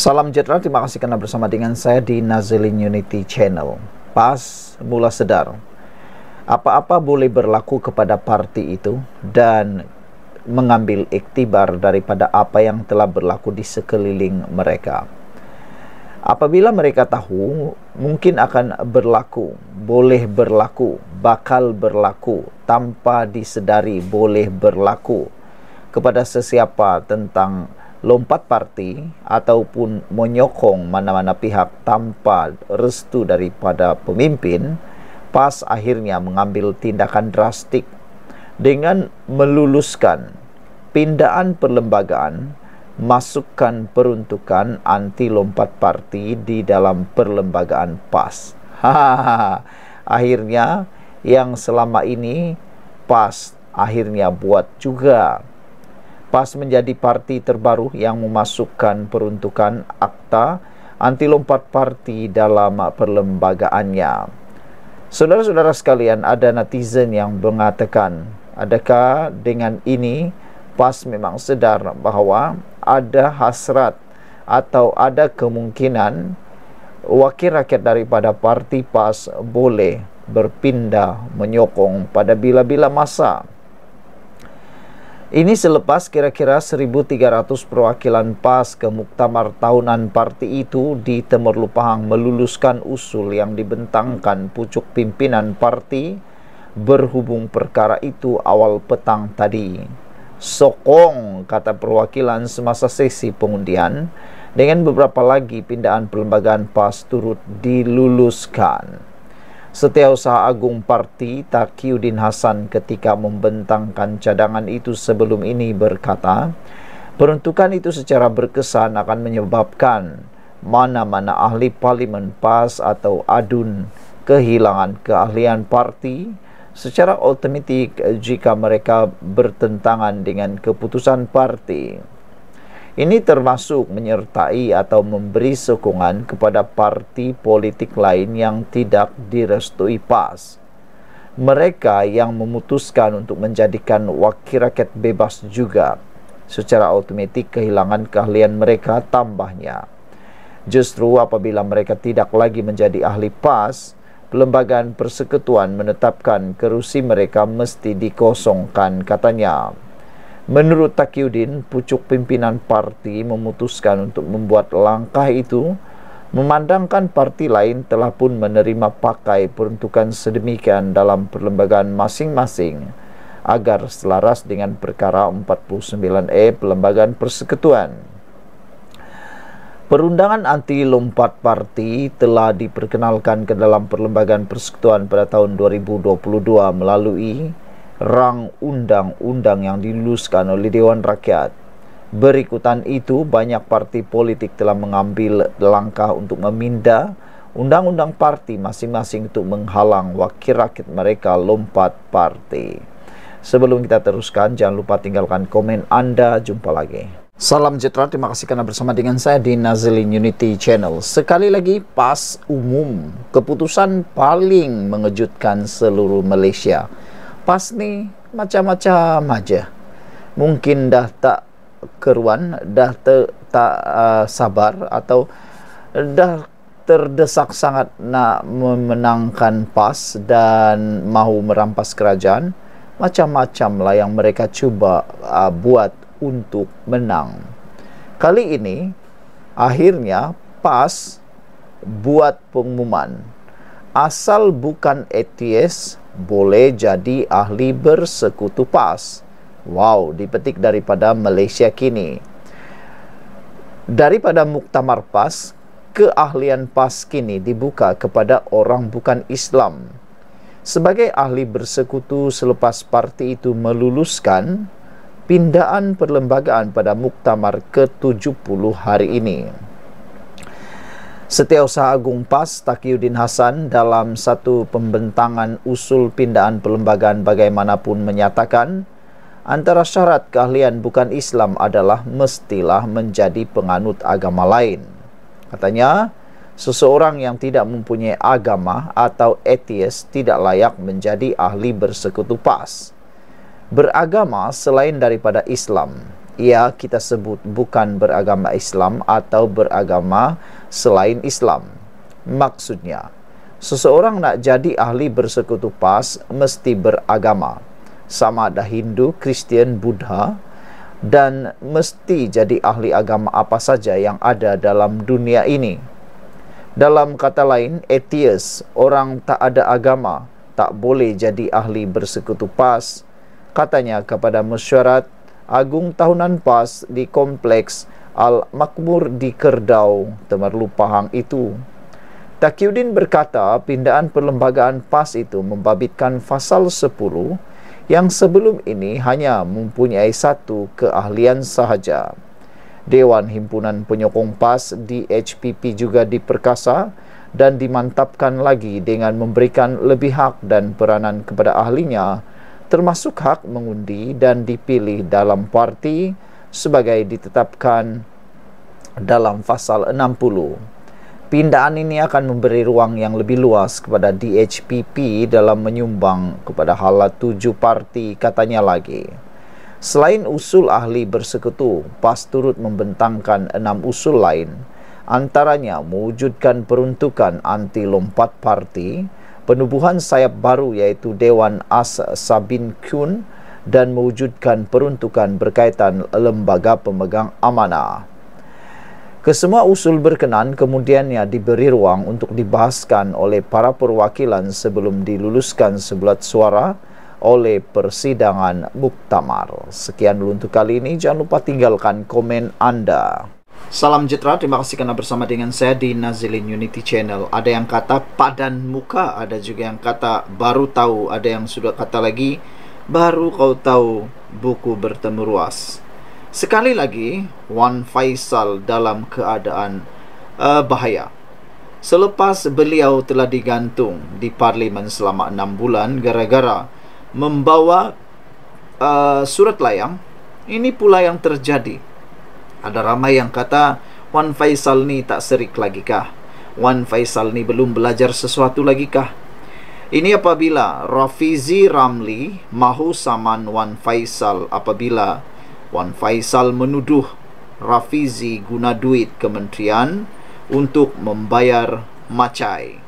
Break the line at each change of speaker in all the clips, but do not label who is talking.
Salam sejahtera, terima kasih kerana bersama dengan saya di Nazilin Unity Channel. Pas mula sedar, apa-apa boleh berlaku kepada parti itu dan mengambil iktibar daripada apa yang telah berlaku di sekeliling mereka. Apabila mereka tahu, mungkin akan berlaku, boleh berlaku, bakal berlaku, tanpa disedari boleh berlaku kepada sesiapa tentang lompat parti ataupun menyokong mana-mana pihak tanpa restu daripada pemimpin PAS akhirnya mengambil tindakan drastik dengan meluluskan pindaan perlembagaan masukkan peruntukan anti lompat parti di dalam perlembagaan PAS ha, ha, ha, akhirnya yang selama ini PAS akhirnya buat juga PAS menjadi parti terbaru yang memasukkan peruntukan akta anti lompat parti dalam perlembagaannya. Saudara-saudara sekalian, ada netizen yang mengatakan, adakah dengan ini PAS memang sedar bahawa ada hasrat atau ada kemungkinan wakil rakyat daripada parti PAS boleh berpindah menyokong pada bila-bila masa. Ini selepas kira-kira 1300 perwakilan PAS ke muktamar tahunan parti itu di Temerlu Pahang meluluskan usul yang dibentangkan pucuk pimpinan parti berhubung perkara itu awal petang tadi. Sokong kata perwakilan semasa sesi pengundian dengan beberapa lagi pindaan perlembagaan PAS turut diluluskan. Setiausaha Agung Parti Takiuddin Hasan ketika membentangkan cadangan itu sebelum ini berkata, peruntukan itu secara berkesan akan menyebabkan mana-mana ahli parlimen PAS atau ADUN kehilangan keahlian parti secara otomatik jika mereka bertentangan dengan keputusan parti. Ini termasuk menyertai atau memberi sokongan kepada parti politik lain yang tidak direstui PAS. Mereka yang memutuskan untuk menjadikan wakil rakyat bebas juga secara otomatik kehilangan keahlian mereka tambahnya. Justru apabila mereka tidak lagi menjadi ahli PAS, pelembagaan persekutuan menetapkan kerusi mereka mesti dikosongkan katanya. Menurut Takiuddin, pucuk pimpinan parti memutuskan untuk membuat langkah itu memandangkan parti lain telah pun menerima pakai peruntukan sedemikian dalam perlembagaan masing-masing agar selaras dengan perkara 49E Perlembagaan Persekutuan. Perundangan anti lompat parti telah diperkenalkan ke dalam Perlembagaan Persekutuan pada tahun 2022 melalui rang undang-undang yang diluluskan oleh Dewan Rakyat. Berikutan itu, banyak partai politik telah mengambil langkah untuk memindah undang-undang parti masing-masing untuk menghalang wakil rakyat mereka lompat partai. Sebelum kita teruskan, jangan lupa tinggalkan komen Anda. Jumpa lagi. Salam sejahtera, terima kasih karena bersama dengan saya di Nazlin Unity Channel. Sekali lagi, pas umum, keputusan paling mengejutkan seluruh Malaysia Pas ni macam-macam aja. Mungkin dah tak keruan, dah ter, tak uh, sabar atau dah terdesak sangat nak memenangkan PAS dan mahu merampas kerajaan. Macam-macam lah yang mereka cuba uh, buat untuk menang. Kali ini akhirnya PAS buat pengumuman asal bukan ATS boleh jadi ahli bersekutu PAS. Wow, dipetik daripada Malaysia kini. Daripada muktamar PAS, keahlian PAS kini dibuka kepada orang bukan Islam. Sebagai ahli bersekutu selepas parti itu meluluskan pindaan perlembagaan pada muktamar ke-70 hari ini. Setiausaha Agung PAS Takiuddin Hasan dalam satu pembentangan usul pindaan perlembagaan bagaimanapun menyatakan antara syarat keahlian bukan Islam adalah mestilah menjadi penganut agama lain. Katanya, seseorang yang tidak mempunyai agama atau etis tidak layak menjadi ahli bersekutu PAS. Beragama selain daripada Islam, ia kita sebut bukan beragama Islam atau beragama selain Islam. Maksudnya, seseorang nak jadi ahli bersekutu pas mesti beragama. Sama ada Hindu, Kristian, Buddha dan mesti jadi ahli agama apa saja yang ada dalam dunia ini. Dalam kata lain, Etius orang tak ada agama, tak boleh jadi ahli bersekutu pas, katanya kepada mesyuarat agung tahunan pas di kompleks Al Makmur di Kerdau, Temerlu Pahang itu. Takiuddin berkata pindaan perlembagaan PAS itu membabitkan Fasal 10 yang sebelum ini hanya mempunyai satu keahlian sahaja. Dewan Himpunan Penyokong PAS di HPP juga diperkasa dan dimantapkan lagi dengan memberikan lebih hak dan peranan kepada ahlinya termasuk hak mengundi dan dipilih dalam parti sebagai ditetapkan dalam pasal 60. Pindaan ini akan memberi ruang yang lebih luas kepada DHPP dalam menyumbang kepada hala tujuh parti katanya lagi. Selain usul ahli bersekutu, PAS turut membentangkan enam usul lain antaranya mewujudkan peruntukan anti-lompat parti, penubuhan sayap baru iaitu Dewan As Sabin Kun dan mewujudkan peruntukan berkaitan lembaga pemegang amanah. Kesemua usul berkenan kemudiannya diberi ruang untuk dibahaskan oleh para perwakilan sebelum diluluskan sebulat suara oleh persidangan muktamar. Sekian dulu untuk kali ini, jangan lupa tinggalkan komen anda. Salam Jitra, terima kasih karena bersama dengan saya di Nazilin Unity Channel Ada yang kata padan muka, ada juga yang kata baru tahu Ada yang sudah kata lagi, baru kau tahu buku bertemu ruas Sekali lagi, Wan Faisal dalam keadaan uh, bahaya Selepas beliau telah digantung di parlimen selama 6 bulan Gara-gara membawa uh, surat layang Ini pula yang terjadi ada ramai yang kata Wan Faisal ni tak serik lagi kah? Wan Faisal ni belum belajar sesuatu lagi kah? Ini apabila Rafizi Ramli mahu saman Wan Faisal apabila Wan Faisal menuduh Rafizi guna duit kementerian untuk membayar macai.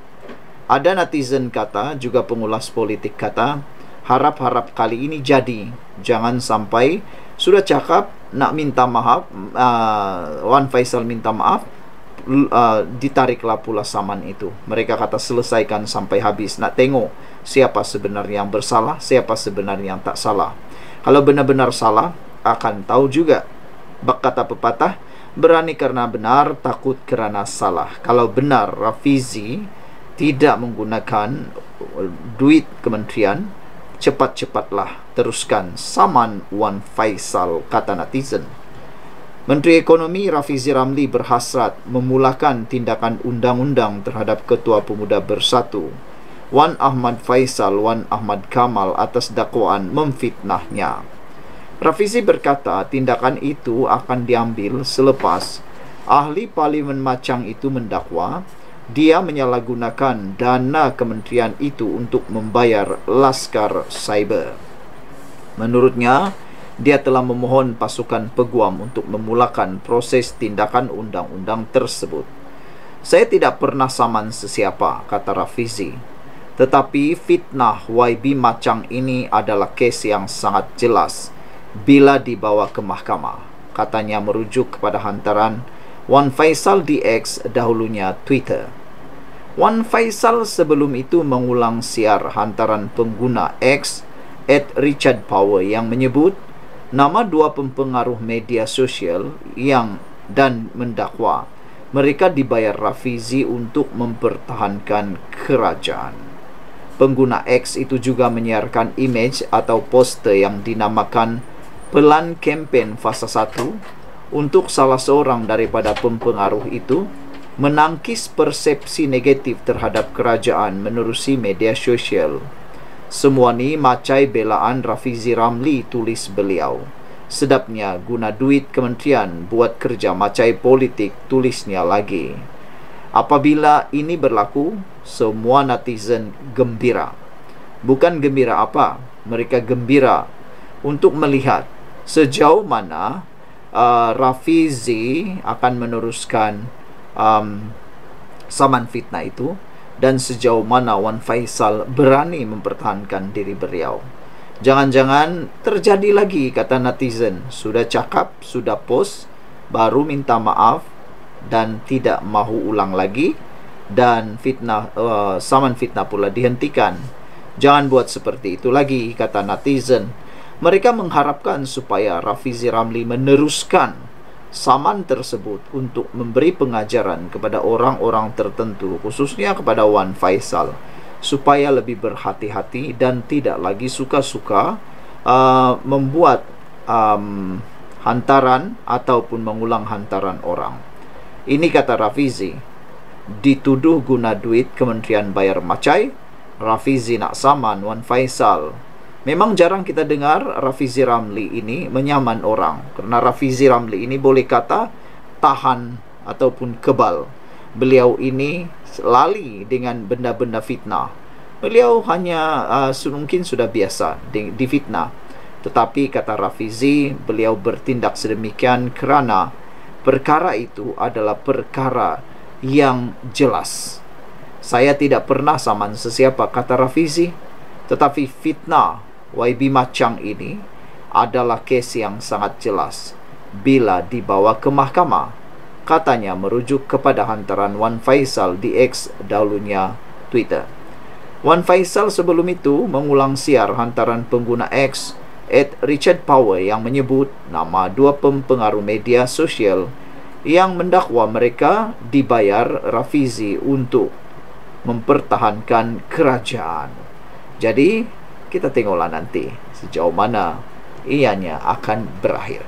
Ada netizen kata, juga pengulas politik kata, harap-harap kali ini jadi. Jangan sampai sudah cakap nak minta maaf uh, Wan Faisal minta maaf uh, ditariklah pula saman itu mereka kata selesaikan sampai habis nak tengok siapa sebenarnya yang bersalah siapa sebenarnya yang tak salah kalau benar-benar salah akan tahu juga bak kata pepatah berani karena benar takut kerana salah kalau benar Rafizi tidak menggunakan duit kementerian cepat-cepatlah teruskan saman Wan Faisal kata netizen. Menteri Ekonomi Rafizi Ramli berhasrat memulakan tindakan undang-undang terhadap Ketua Pemuda Bersatu Wan Ahmad Faisal Wan Ahmad Kamal atas dakwaan memfitnahnya. Rafizi berkata tindakan itu akan diambil selepas ahli parlimen macang itu mendakwa dia menyalahgunakan dana kementerian itu untuk membayar laskar cyber. Menurutnya, dia telah memohon pasukan peguam untuk memulakan proses tindakan undang-undang tersebut. Saya tidak pernah saman sesiapa, kata Rafizi. Tetapi fitnah YB macam ini adalah kes yang sangat jelas bila dibawa ke mahkamah, katanya merujuk kepada hantaran Wan Faisal di X dahulunya Twitter. Wan Faisal sebelum itu mengulang siar hantaran pengguna X at Richard Power yang menyebut nama dua pempengaruh media sosial yang dan mendakwa mereka dibayar Rafizi untuk mempertahankan kerajaan. Pengguna X itu juga menyiarkan image atau poster yang dinamakan Pelan Kempen Fasa untuk salah seorang daripada pempengaruh itu menangkis persepsi negatif terhadap kerajaan menerusi media sosial. Semua ni macai belaan Rafizi Ramli tulis beliau. Sedapnya guna duit kementerian buat kerja macai politik tulisnya lagi. Apabila ini berlaku, semua netizen gembira. Bukan gembira apa, mereka gembira untuk melihat sejauh mana uh, Rafizi akan meneruskan um, saman fitnah itu dan sejauh mana Wan Faisal berani mempertahankan diri beliau. Jangan-jangan terjadi lagi kata netizen. Sudah cakap, sudah post, baru minta maaf dan tidak mahu ulang lagi dan fitnah uh, saman fitnah pula dihentikan. Jangan buat seperti itu lagi kata netizen. Mereka mengharapkan supaya Rafizi Ramli meneruskan saman tersebut untuk memberi pengajaran kepada orang-orang tertentu khususnya kepada Wan Faisal supaya lebih berhati-hati dan tidak lagi suka-suka uh, membuat um, hantaran ataupun mengulang hantaran orang. Ini kata Rafizi dituduh guna duit Kementerian Bayar Macai, Rafizi nak saman Wan Faisal Memang jarang kita dengar Rafizi Ramli ini menyaman orang Kerana Rafizi Ramli ini boleh kata tahan ataupun kebal Beliau ini lali dengan benda-benda fitnah Beliau hanya uh, mungkin sudah biasa di, di fitnah Tetapi kata Rafizi beliau bertindak sedemikian kerana Perkara itu adalah perkara yang jelas Saya tidak pernah saman sesiapa kata Rafizi tetapi fitnah YB Macang ini adalah kes yang sangat jelas bila dibawa ke mahkamah katanya merujuk kepada hantaran Wan Faisal di X dahulunya Twitter. Wan Faisal sebelum itu mengulang siar hantaran pengguna X at Richard Power yang menyebut nama dua pempengaruh media sosial yang mendakwa mereka dibayar Rafizi untuk mempertahankan kerajaan. Jadi, kita tengoklah nanti sejauh mana ianya akan berakhir.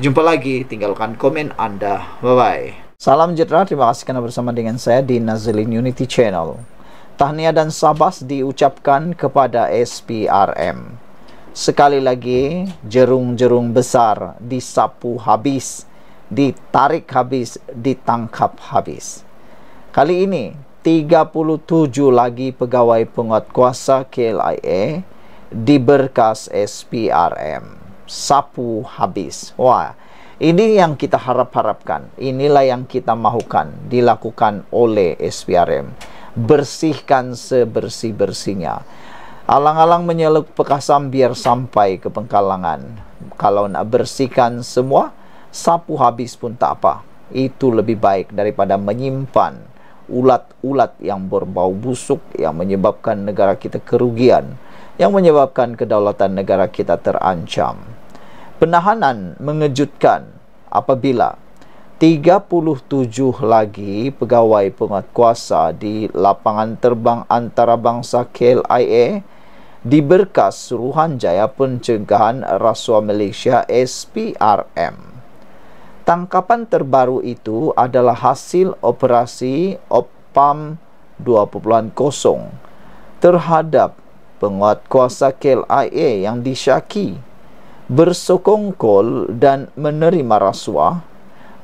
Jumpa lagi, tinggalkan komen anda. Bye-bye. Salam sejahtera. terima kasih kerana bersama dengan saya di Nazlin Unity Channel. Tahniah dan sabas diucapkan kepada SPRM. Sekali lagi, jerung-jerung besar disapu habis, ditarik habis, ditangkap habis. Kali ini, 37 lagi pegawai penguat kuasa KLIA di berkas SPRM sapu habis wah ini yang kita harap-harapkan inilah yang kita mahukan dilakukan oleh SPRM bersihkan sebersih-bersihnya alang-alang menyeluk pekasam biar sampai ke pengkalangan kalau nak bersihkan semua sapu habis pun tak apa itu lebih baik daripada menyimpan ulat-ulat yang berbau busuk yang menyebabkan negara kita kerugian yang menyebabkan kedaulatan negara kita terancam. Penahanan mengejutkan apabila 37 lagi pegawai penguat di lapangan terbang antarabangsa KLIA diberkas jaya Pencegahan Rasuah Malaysia SPRM. Tangkapan terbaru itu adalah hasil operasi OPAM 2.0 terhadap penguat kuasa KLIA yang disyaki bersokongkol dan menerima rasuah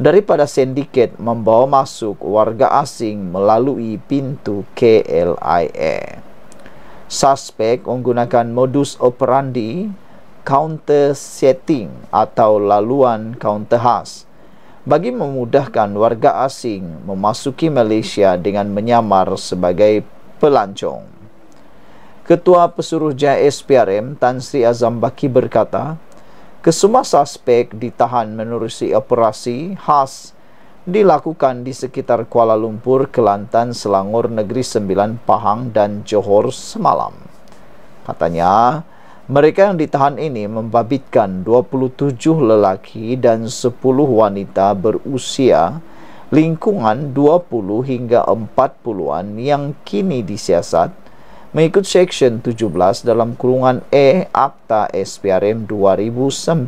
daripada sindiket membawa masuk warga asing melalui pintu KLIA. Suspek menggunakan modus operandi counter setting atau laluan counter khas bagi memudahkan warga asing memasuki Malaysia dengan menyamar sebagai pelancong. Ketua Pesuruh JAIS PRM Tan Sri Azam Baki berkata, kesemua suspek ditahan menerusi operasi khas dilakukan di sekitar Kuala Lumpur, Kelantan, Selangor, Negeri Sembilan, Pahang dan Johor semalam. Katanya, mereka yang ditahan ini membabitkan 27 lelaki dan 10 wanita berusia lingkungan 20 hingga 40-an yang kini disiasat mengikut Seksyen 17 dalam kurungan E Akta SPRM 2009.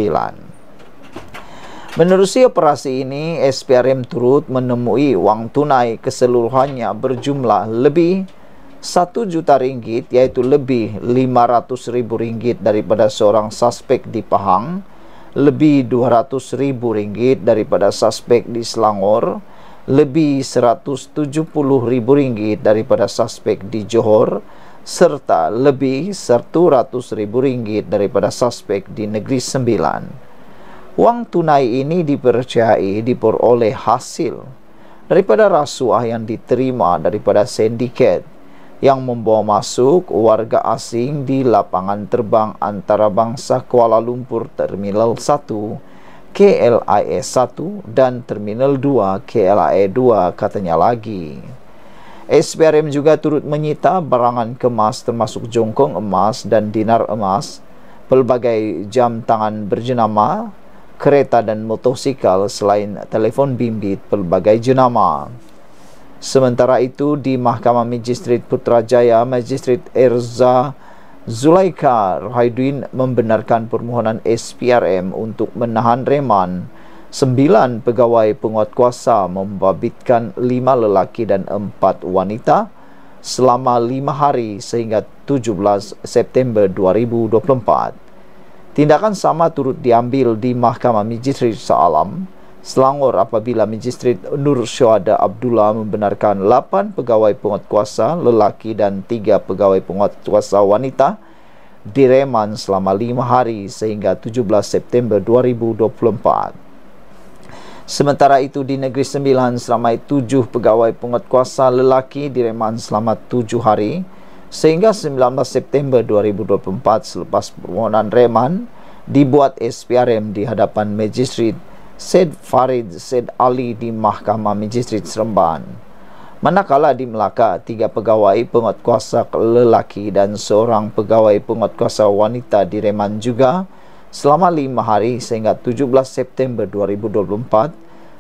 Menerusi operasi ini, SPRM turut menemui wang tunai keseluruhannya berjumlah lebih 1 juta ringgit, yaitu lebih 500 ribu ringgit daripada seorang suspek di Pahang, lebih 200 ribu ringgit daripada suspek di Selangor, lebih 170 ribu ringgit daripada suspek di Johor, serta lebih ratus ribu ringgit daripada suspek di Negeri Sembilan. Wang tunai ini dipercayai diperoleh hasil daripada rasuah yang diterima daripada sindiket yang membawa masuk warga asing di lapangan terbang antarabangsa Kuala Lumpur Terminal 1 KLIA 1 dan Terminal 2 KLIA 2 katanya lagi. SPRM juga turut menyita barangan kemas termasuk jongkong emas dan dinar emas, pelbagai jam tangan berjenama, kereta dan motosikal selain telefon bimbit pelbagai jenama. Sementara itu di Mahkamah Magistrit Putrajaya, Magistrit Erza Zulaika Rahidin membenarkan permohonan SPRM untuk menahan reman. Sembilan pegawai penguat kuasa membabitkan lima lelaki dan empat wanita selama lima hari sehingga 17 September 2024. Tindakan sama turut diambil di Mahkamah Majistret Sa'alam, Selangor apabila Majistret Nur Syuhada Abdullah membenarkan lapan pegawai penguat kuasa lelaki dan tiga pegawai penguat kuasa wanita direman selama lima hari sehingga 17 September 2024. Sementara itu di Negeri Sembilan selamai tujuh pegawai penguatkuasa lelaki direman selama tujuh hari sehingga 19 September 2024 selepas permohonan reman dibuat SPRM di hadapan Magistrate Said Farid Said Ali di Mahkamah Magistrate Seremban. Manakala di Melaka, tiga pegawai penguatkuasa lelaki dan seorang pegawai penguatkuasa wanita direman juga selama lima hari sehingga 17 September 2024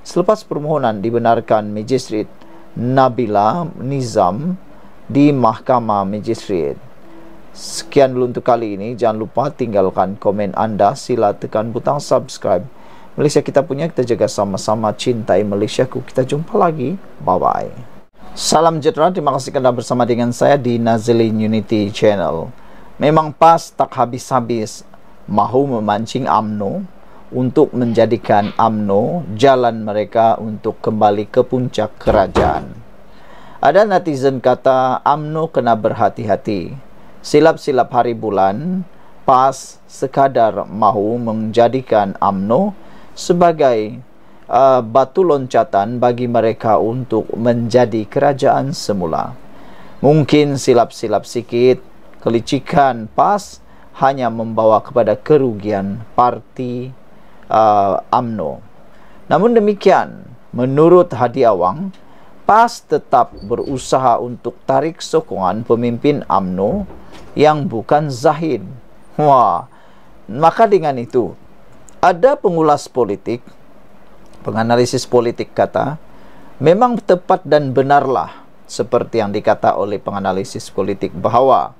selepas permohonan dibenarkan Majistret Nabila Nizam di Mahkamah Majistret. Sekian dulu untuk kali ini. Jangan lupa tinggalkan komen anda. Sila tekan butang subscribe. Malaysia kita punya, kita jaga sama-sama cintai Malaysia ku. Kita jumpa lagi. Bye-bye. Salam sejahtera. Terima kasih kerana bersama dengan saya di Nazilin Unity Channel. Memang pas tak habis-habis mahu memancing UMNO untuk menjadikan UMNO jalan mereka untuk kembali ke puncak kerajaan. Ada netizen kata UMNO kena berhati-hati. Silap-silap hari bulan, PAS sekadar mahu menjadikan UMNO sebagai uh, batu loncatan bagi mereka untuk menjadi kerajaan semula. Mungkin silap-silap sikit, kelicikan PAS, hanya membawa kepada kerugian parti uh, AMNO. Namun demikian, menurut Hadi Awang, PAS tetap berusaha untuk tarik sokongan pemimpin AMNO yang bukan Zahid. Wah, maka dengan itu, ada pengulas politik, penganalisis politik kata, memang tepat dan benarlah seperti yang dikata oleh penganalisis politik bahawa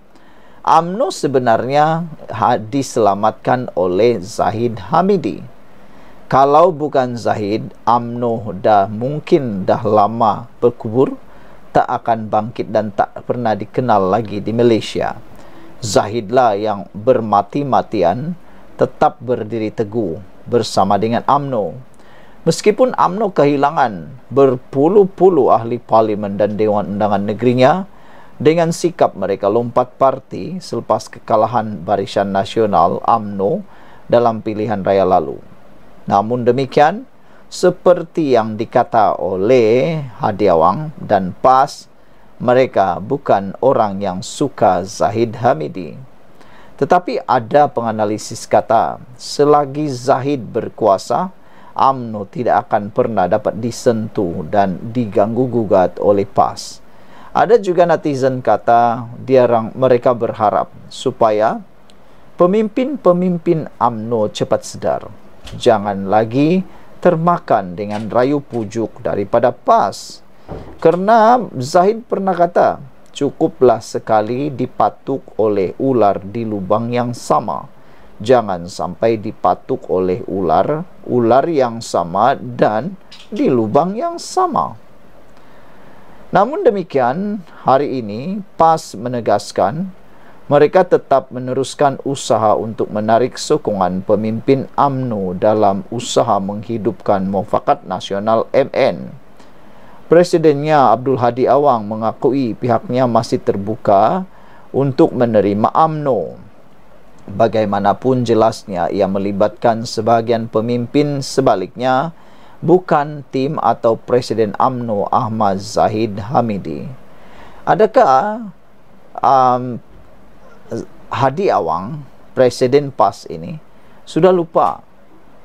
UMNO sebenarnya ha- diselamatkan oleh Zahid Hamidi. Kalau bukan Zahid, UMNO dah mungkin dah lama berkubur, tak akan bangkit dan tak pernah dikenal lagi di Malaysia. Zahidlah yang bermati-matian tetap berdiri teguh bersama dengan UMNO. Meskipun UMNO kehilangan berpuluh-puluh ahli parlimen dan Dewan Undangan Negerinya, dengan sikap mereka lompat parti selepas kekalahan Barisan Nasional AMNO dalam pilihan raya lalu. Namun demikian, seperti yang dikata oleh Hadiawang dan PAS, mereka bukan orang yang suka Zahid Hamidi. Tetapi ada penganalisis kata, selagi Zahid berkuasa, AMNO tidak akan pernah dapat disentuh dan diganggu-gugat oleh PAS. Ada juga netizen kata dia orang mereka berharap supaya pemimpin-pemimpin AMNO cepat sedar. Jangan lagi termakan dengan rayu pujuk daripada PAS. Karena Zahid pernah kata, cukuplah sekali dipatuk oleh ular di lubang yang sama. Jangan sampai dipatuk oleh ular, ular yang sama dan di lubang yang sama. Namun demikian, hari ini PAS menegaskan mereka tetap meneruskan usaha untuk menarik sokongan pemimpin AMNO dalam usaha menghidupkan Mufakat Nasional MN. Presidennya Abdul Hadi Awang mengakui pihaknya masih terbuka untuk menerima AMNO. Bagaimanapun jelasnya ia melibatkan sebahagian pemimpin sebaliknya, bukan tim atau Presiden UMNO Ahmad Zahid Hamidi. Adakah um, Hadi Awang, Presiden PAS ini, sudah lupa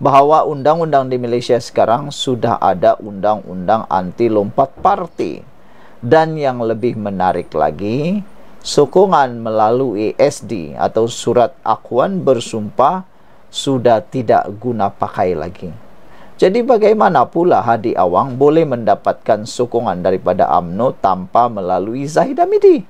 bahawa undang-undang di Malaysia sekarang sudah ada undang-undang anti lompat parti dan yang lebih menarik lagi sokongan melalui SD atau surat akuan bersumpah sudah tidak guna pakai lagi jadi bagaimana pula Hadi Awang boleh mendapatkan sokongan daripada AMNO tanpa melalui Zahid Hamidi?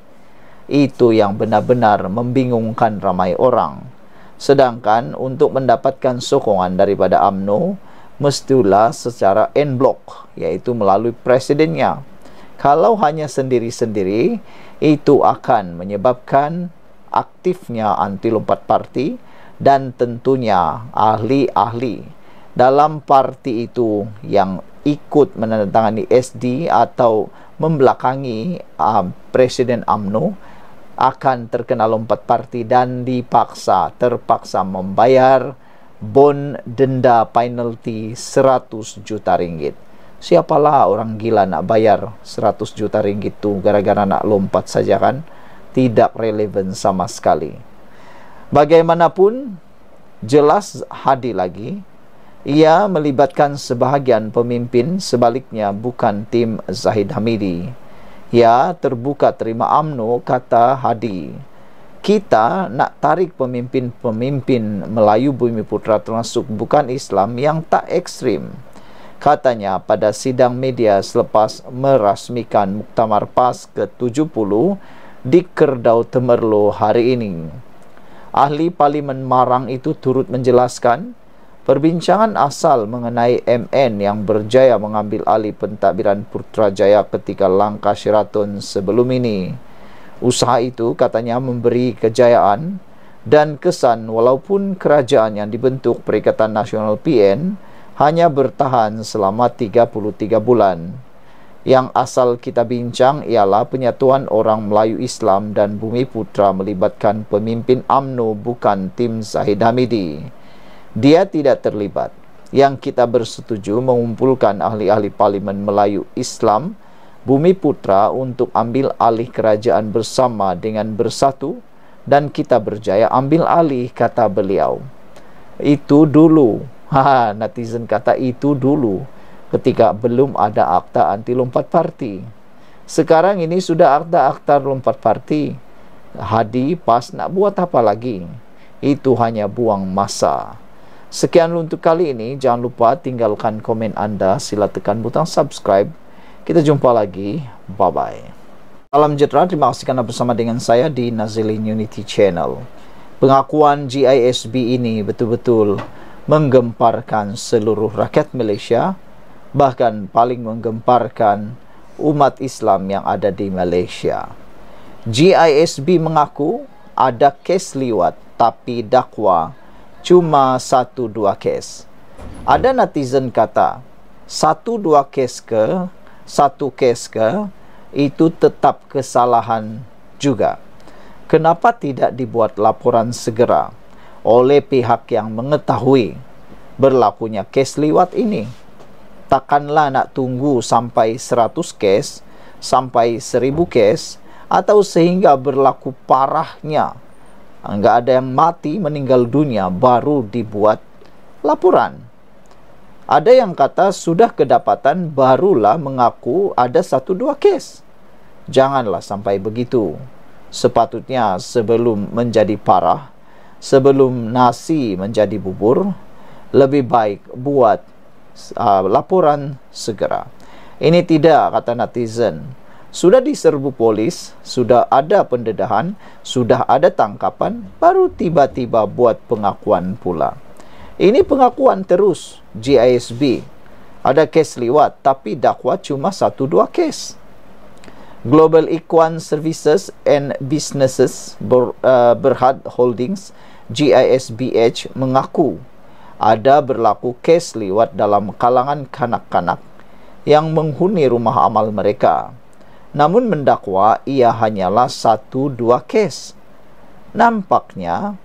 Itu yang benar-benar membingungkan ramai orang. Sedangkan untuk mendapatkan sokongan daripada AMNO, mestilah secara en bloc, iaitu melalui presidennya. Kalau hanya sendiri-sendiri, itu akan menyebabkan aktifnya anti-lompat parti dan tentunya ahli-ahli dalam parti itu yang ikut menandatangani SD atau membelakangi um, Presiden AMNO akan terkena lompat parti dan dipaksa terpaksa membayar bon denda penalty 100 juta ringgit. Siapalah orang gila nak bayar 100 juta ringgit tu gara-gara nak lompat saja kan? Tidak relevan sama sekali. Bagaimanapun jelas hadi lagi ia melibatkan sebahagian pemimpin sebaliknya bukan tim Zahid Hamidi. Ia terbuka terima UMNO kata Hadi. Kita nak tarik pemimpin-pemimpin Melayu Bumi Putra termasuk bukan Islam yang tak ekstrim. Katanya pada sidang media selepas merasmikan Muktamar PAS ke-70 di Kerdau Temerloh hari ini. Ahli Parlimen Marang itu turut menjelaskan, Perbincangan asal mengenai MN yang berjaya mengambil alih pentadbiran Putrajaya ketika langkah Sheraton sebelum ini. Usaha itu katanya memberi kejayaan dan kesan walaupun kerajaan yang dibentuk Perikatan Nasional PN hanya bertahan selama 33 bulan. Yang asal kita bincang ialah penyatuan orang Melayu Islam dan Bumi Putra melibatkan pemimpin AMNO bukan tim Zahid Hamidi dia tidak terlibat. Yang kita bersetuju mengumpulkan ahli-ahli parlimen Melayu Islam Bumi Putra untuk ambil alih kerajaan bersama dengan bersatu dan kita berjaya ambil alih kata beliau. Itu dulu. Ha, netizen kata itu dulu ketika belum ada akta anti lompat parti. Sekarang ini sudah ada akta lompat parti. Hadi pas nak buat apa lagi? Itu hanya buang masa. Sekian untuk kali ini. Jangan lupa tinggalkan komen anda. Sila tekan butang subscribe. Kita jumpa lagi. Bye-bye. Salam sejahtera. Terima kasih kerana bersama dengan saya di Nazilin Unity Channel. Pengakuan GISB ini betul-betul menggemparkan seluruh rakyat Malaysia. Bahkan paling menggemparkan umat Islam yang ada di Malaysia. GISB mengaku ada kes liwat tapi dakwa cuma satu dua kes. Ada netizen kata, satu dua kes ke, satu kes ke, itu tetap kesalahan juga. Kenapa tidak dibuat laporan segera oleh pihak yang mengetahui berlakunya kes liwat ini? Takkanlah nak tunggu sampai seratus kes, sampai seribu kes, atau sehingga berlaku parahnya Enggak ada yang mati meninggal dunia baru dibuat laporan. Ada yang kata sudah kedapatan barulah mengaku ada satu dua kes. Janganlah sampai begitu. Sepatutnya sebelum menjadi parah, sebelum nasi menjadi bubur, lebih baik buat uh, laporan segera. Ini tidak kata netizen sudah diserbu polis, sudah ada pendedahan, sudah ada tangkapan, baru tiba-tiba buat pengakuan pula. Ini pengakuan terus GISB. Ada kes liwat tapi dakwa cuma satu dua kes. Global Equan Services and Businesses Ber, uh, Berhad Holdings GISBH mengaku ada berlaku kes liwat dalam kalangan kanak-kanak yang menghuni rumah amal mereka namun mendakwa ia hanyalah satu dua kes. Nampaknya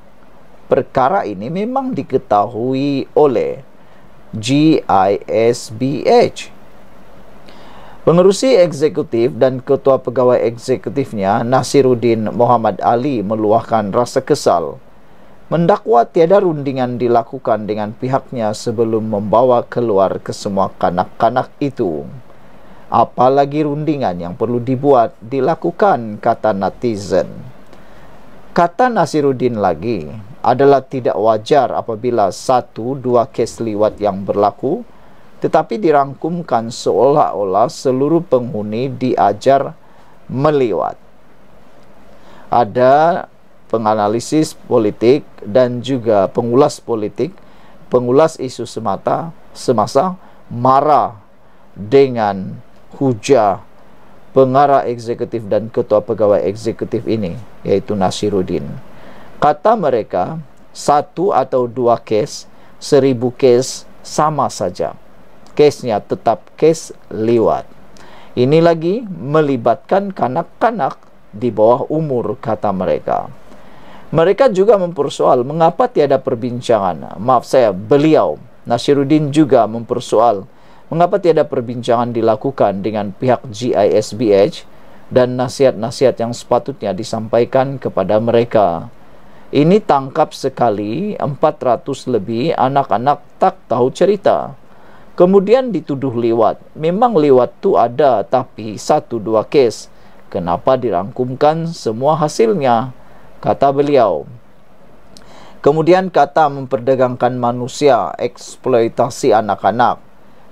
perkara ini memang diketahui oleh GISBH. Pengerusi eksekutif dan ketua pegawai eksekutifnya Nasiruddin Muhammad Ali meluahkan rasa kesal. Mendakwa tiada rundingan dilakukan dengan pihaknya sebelum membawa keluar kesemua kanak-kanak itu apalagi rundingan yang perlu dibuat dilakukan kata netizen kata Nasiruddin lagi adalah tidak wajar apabila satu dua kes liwat yang berlaku tetapi dirangkumkan seolah-olah seluruh penghuni diajar meliwat ada penganalisis politik dan juga pengulas politik pengulas isu semata semasa marah dengan hujah pengarah eksekutif dan ketua pegawai eksekutif ini iaitu Nasiruddin. Kata mereka satu atau dua kes, seribu kes sama saja. Kesnya tetap kes lewat. Ini lagi melibatkan kanak-kanak di bawah umur kata mereka. Mereka juga mempersoal mengapa tiada perbincangan. Maaf saya, beliau Nasiruddin juga mempersoal mengapa tiada perbincangan dilakukan dengan pihak GISBH dan nasihat-nasihat yang sepatutnya disampaikan kepada mereka. Ini tangkap sekali 400 lebih anak-anak tak tahu cerita. Kemudian dituduh lewat. Memang lewat tu ada tapi satu dua kes. Kenapa dirangkumkan semua hasilnya? Kata beliau. Kemudian kata memperdagangkan manusia, eksploitasi anak-anak.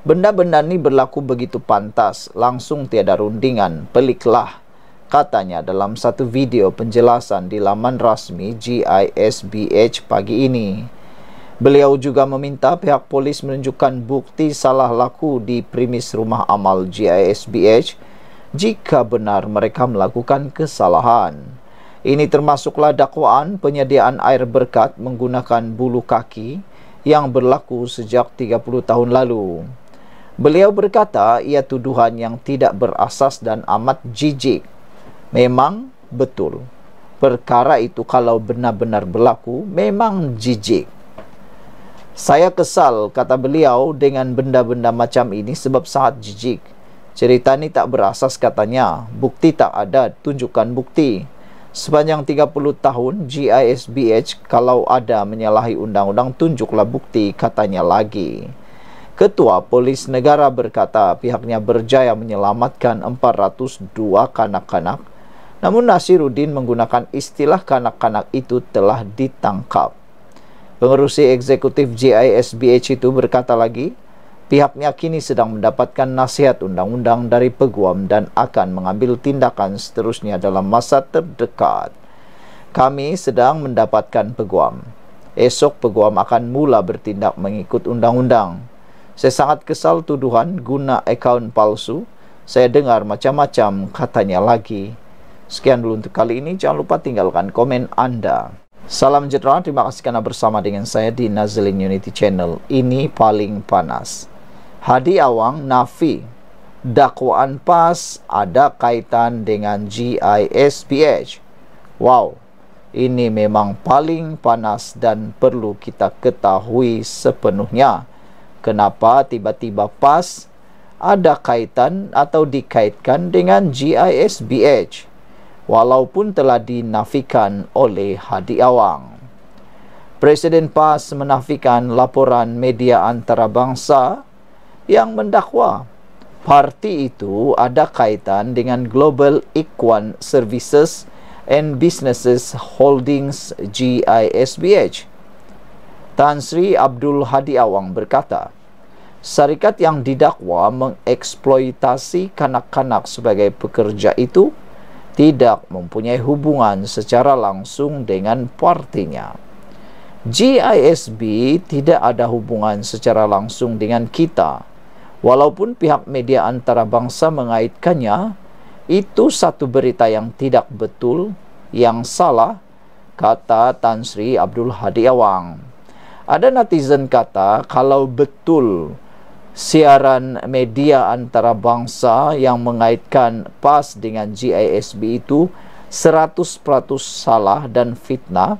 Benda-benda ni berlaku begitu pantas, langsung tiada rundingan, peliklah. Katanya dalam satu video penjelasan di laman rasmi GISBH pagi ini. Beliau juga meminta pihak polis menunjukkan bukti salah laku di premis rumah amal GISBH jika benar mereka melakukan kesalahan. Ini termasuklah dakwaan penyediaan air berkat menggunakan bulu kaki yang berlaku sejak 30 tahun lalu. Beliau berkata ia tuduhan yang tidak berasas dan amat jijik. Memang betul. Perkara itu kalau benar-benar berlaku memang jijik. Saya kesal kata beliau dengan benda-benda macam ini sebab sangat jijik. Cerita ini tak berasas katanya. Bukti tak ada, tunjukkan bukti. Sepanjang 30 tahun GISBH kalau ada menyalahi undang-undang tunjuklah bukti katanya lagi. Ketua Polis Negara berkata pihaknya berjaya menyelamatkan 402 kanak-kanak namun Nasiruddin menggunakan istilah kanak-kanak itu telah ditangkap. Pengerusi eksekutif GISBH itu berkata lagi, pihaknya kini sedang mendapatkan nasihat undang-undang dari peguam dan akan mengambil tindakan seterusnya dalam masa terdekat. Kami sedang mendapatkan peguam. Esok peguam akan mula bertindak mengikut undang-undang. Saya sangat kesal tuduhan guna akaun palsu. Saya dengar macam-macam katanya lagi. Sekian dulu untuk kali ini. Jangan lupa tinggalkan komen Anda. Salam sejahtera. Terima kasih kerana bersama dengan saya di Nazlin Unity Channel. Ini paling panas. Hadi Awang Nafi. Dakwaan PAS ada kaitan dengan GISPH. Wow, ini memang paling panas dan perlu kita ketahui sepenuhnya kenapa tiba-tiba PAS ada kaitan atau dikaitkan dengan GISBH walaupun telah dinafikan oleh Hadi Awang. Presiden PAS menafikan laporan media antarabangsa yang mendakwa parti itu ada kaitan dengan Global Equine Services and Businesses Holdings GISBH. Tan Sri Abdul Hadi Awang berkata, syarikat yang didakwa mengeksploitasi kanak-kanak sebagai pekerja itu tidak mempunyai hubungan secara langsung dengan partinya. GISB tidak ada hubungan secara langsung dengan kita. Walaupun pihak media antarabangsa mengaitkannya, itu satu berita yang tidak betul, yang salah, kata Tan Sri Abdul Hadi Awang. Ada netizen kata kalau betul siaran media antara bangsa yang mengaitkan PAS dengan GISB itu 100% salah dan fitnah.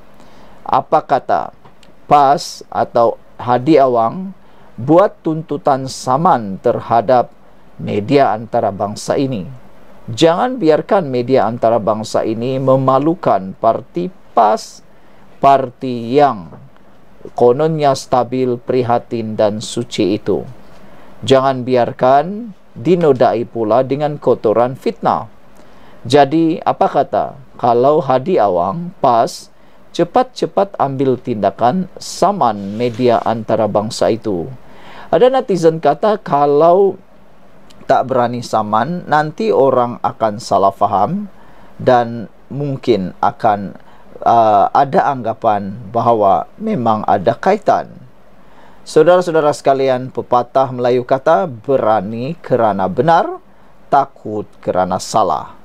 Apa kata PAS atau Hadi Awang buat tuntutan saman terhadap media antara bangsa ini? Jangan biarkan media antara bangsa ini memalukan parti PAS, parti yang kononnya stabil, prihatin dan suci itu. Jangan biarkan dinodai pula dengan kotoran fitnah. Jadi, apa kata? Kalau hadi awang, pas, cepat-cepat ambil tindakan saman media antara bangsa itu. Ada netizen kata kalau tak berani saman, nanti orang akan salah faham dan mungkin akan uh, ada anggapan bahawa memang ada kaitan. Saudara-saudara sekalian, pepatah Melayu kata berani kerana benar, takut kerana salah.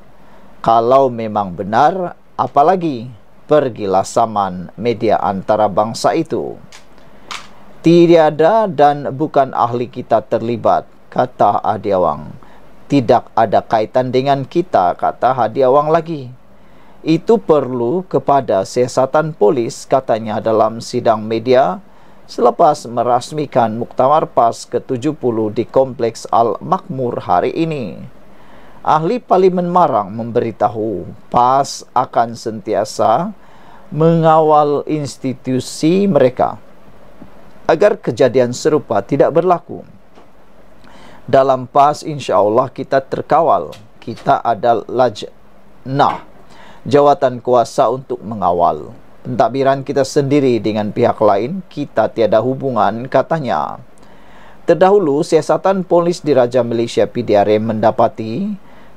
Kalau memang benar, apalagi pergilah saman media antara bangsa itu. Tiada dan bukan ahli kita terlibat, kata Hadi Awang, Tidak ada kaitan dengan kita, kata Hadi Awang lagi itu perlu kepada siasatan polis katanya dalam sidang media selepas merasmikan Muktamar PAS ke-70 di Kompleks Al-Makmur hari ini. Ahli Parlimen Marang memberitahu PAS akan sentiasa mengawal institusi mereka agar kejadian serupa tidak berlaku. Dalam PAS insya Allah kita terkawal, kita ada lajnah jawatan kuasa untuk mengawal. Pentadbiran kita sendiri dengan pihak lain, kita tiada hubungan, katanya. Terdahulu, siasatan polis di Raja Malaysia PDRM mendapati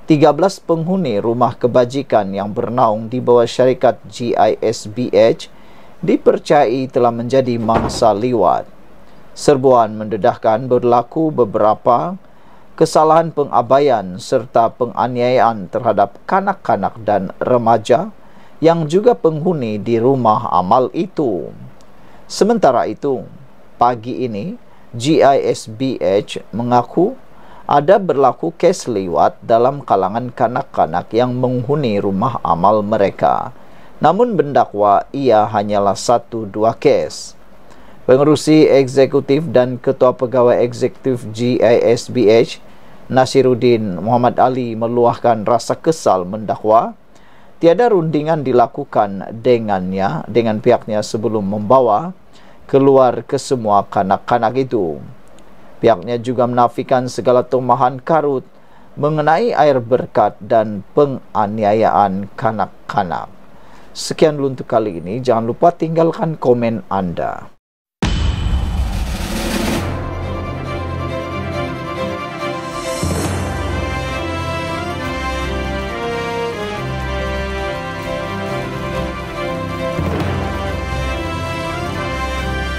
13 penghuni rumah kebajikan yang bernaung di bawah syarikat GISBH dipercayai telah menjadi mangsa liwat. Serbuan mendedahkan berlaku beberapa penghuni kesalahan pengabaian serta penganiayaan terhadap kanak-kanak dan remaja yang juga penghuni di rumah amal itu. Sementara itu, pagi ini GISBH mengaku ada berlaku kes liwat dalam kalangan kanak-kanak yang menghuni rumah amal mereka. Namun bendakwa ia hanyalah satu dua kes. Pengerusi Eksekutif dan Ketua Pegawai Eksekutif GISBH Nasiruddin Muhammad Ali meluahkan rasa kesal mendakwa tiada rundingan dilakukan dengannya dengan pihaknya sebelum membawa keluar ke semua kanak-kanak itu. Pihaknya juga menafikan segala tumahan karut mengenai air berkat dan penganiayaan kanak-kanak. Sekian dulu untuk kali ini, jangan lupa tinggalkan komen Anda.